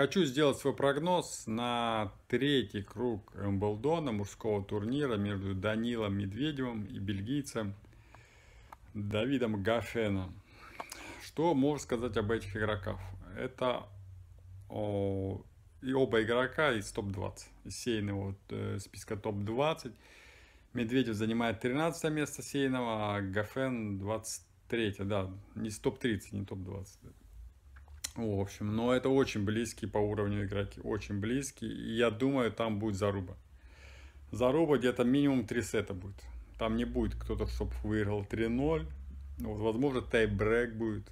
Хочу сделать свой прогноз на третий круг Эмблдона мужского турнира между Данилом Медведевым и бельгийцем Давидом Гафеном. Что можно сказать об этих игроках? Это о, и оба игрока из топ-20, из сейного э, списка топ-20. Медведев занимает 13 место сейного, а Гафен 23, да, не топ-30, не топ-20. В общем, но это очень близкие по уровню игроки, очень близкие. И я думаю, там будет заруба. Заруба где-то минимум 3 сета будет. Там не будет кто-то, чтобы выиграл 3-0. Вот, возможно, тайбрек будет.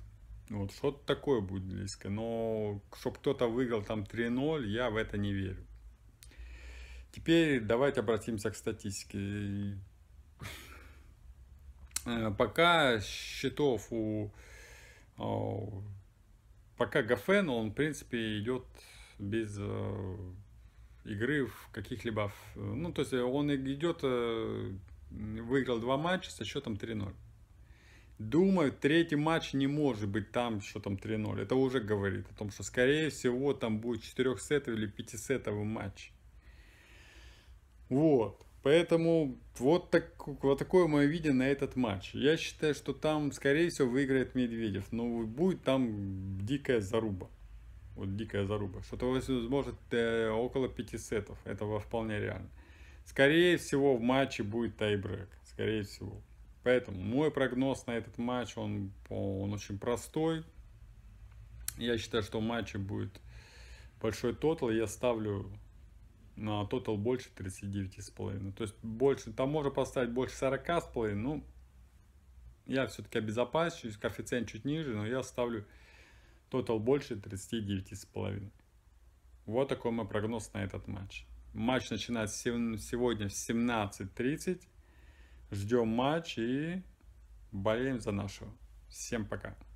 Вот, что-то такое будет близко. Но чтобы кто-то выиграл там 3-0, я в это не верю. Теперь давайте обратимся к статистике. Э, пока счетов у а, пока Гафен, он, в принципе, идет без э, игры в каких-либо... Ну, то есть э, он идет, э, выиграл два матча со счетом 3-0. Думаю, третий матч не может быть там, что там 3-0. Это уже говорит о том, что, скорее всего, там будет 4-сетовый или 5-сетовый матч. Вот. Поэтому вот, так, вот такое мое видение на этот матч. Я считаю, что там, скорее всего, выиграет Медведев. Но ну, будет там дикая заруба. Вот дикая заруба. Что-то возможно э, около пяти сетов. Этого вполне реально. Скорее всего, в матче будет тайбрек. Скорее всего. Поэтому мой прогноз на этот матч, он, он очень простой. Я считаю, что в матче будет большой тотал. Я ставлю а тотал больше 39,5. То есть больше, там можно поставить больше 40,5, ну, я все-таки обезопасиваюсь, коэффициент чуть ниже, но я ставлю тотал больше 39,5. Вот такой мой прогноз на этот матч. Матч начинается сегодня в 17.30. Ждем матч и болеем за нашего. Всем пока.